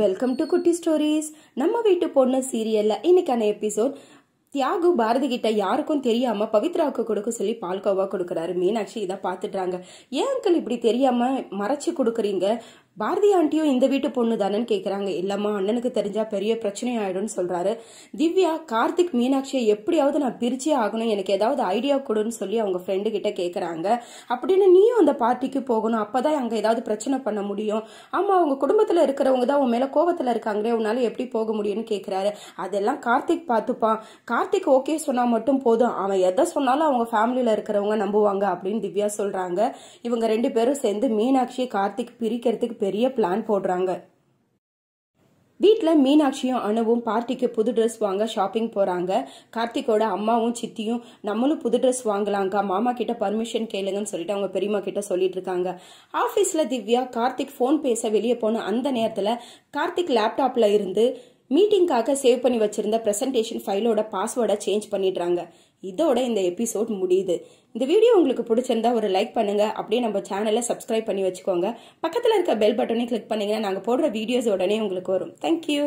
welcome to குட்டி stories நம்ம வீட்டு பொண்ணு சீரியல்ல இன்னைக்கான எபிசோட் தியாகு பாரதி கிட்ட யாருக்கும் தெரியாம பவித்ராவுக்கு கொடுக்க சொல்லி பால்கோவா கொடுக்கறாரு மீனாட்சி இதை பார்த்துடுறாங்க ஏன் அங்கிள் இப்படி தெரியாம மறைச்சு கொடுக்குறீங்க பாரதி ஆண்டியும் இந்த வீட்டு பொண்ணு தானேன்னு கேட்குறாங்க இல்லைம்மா அண்ணனுக்கு தெரிஞ்சால் பெரிய பிரச்சனை ஆகிடும்னு சொல்கிறாரு திவ்யா கார்த்திக் மீனாட்சியை எப்படியாவது நான் பிரிச்சே ஆகணும் எனக்கு ஏதாவது ஐடியா கொடுன்னு சொல்லி அவங்க ஃப்ரெண்டு கிட்ட கேட்குறாங்க அப்படின்னு நீயும் அந்த பார்ட்டிக்கு போகணும் அப்போ தான் அங்கே ஏதாவது பிரச்சனை பண்ண முடியும் ஆமாம் அவங்க குடும்பத்தில் இருக்கிறவங்க தான் உன் மேலே கோபத்துல இருக்காங்களே உன்னால் எப்படி போக முடியும்னு கேட்குறாரு அதெல்லாம் கார்த்திக் பார்த்துப்பான் கார்த்திக் ஓகே சொன்னால் மட்டும் போதும் அவன் எதை சொன்னாலும் அவங்க ஃபேமிலியில் இருக்கிறவங்க நம்புவாங்க அப்படின்னு திவ்யா சொல்கிறாங்க இவங்க ரெண்டு பேரும் சேர்ந்து மீனாட்சியை கார்த்திக் பிரிக்கிறதுக்கு பெரிய பிளான் போடுறாங்க வீட்டில் மீனாட்சியும் அணுவும் பார்ட்டிக்கு புது ட்ரெஸ் வாங்க ஷாப்பிங் போகிறாங்க கார்த்திகோட அம்மாவும் சித்தியும் நம்மளும் புது ட்ரெஸ் வாங்கலாங்க மாமா கிட்ட பர்மிஷன் கேளுங்கன்னு சொல்லிட்டு அவங்க பெரியம்மா கிட்ட சொல்லிட்டு இருக்காங்க ஆஃபீஸில் திவ்யா கார்த்திக் ஃபோன் பேச வெளியே போன அந்த நேரத்தில் கார்த்திக் லேப்டாப்பில் இருந்து மீட்டிங்காக சேவ் பண்ணி வச்சுருந்த ப்ரெசன்டேஷன் ஃபைலோட பாஸ்வேர்டை சேஞ்ச் பண்ணிடுறாங்க இதோட இந்த எபிசோட் முடியுது இந்த வீடியோ உங்களுக்கு பிடிச்சிருந்தா ஒரு லைக் பண்ணுங்க அப்படியே நம்ம சேனலை சப்ஸ்கிரைப் பண்ணி வச்சுக்கோங்க பக்கத்தில் இருக்க பெல் பட்டனையும் கிளிக் பண்ணீங்கன்னா நாங்கள் போடுற வீடியோஸ் உடனே உங்களுக்கு வரும் தேங்க்யூ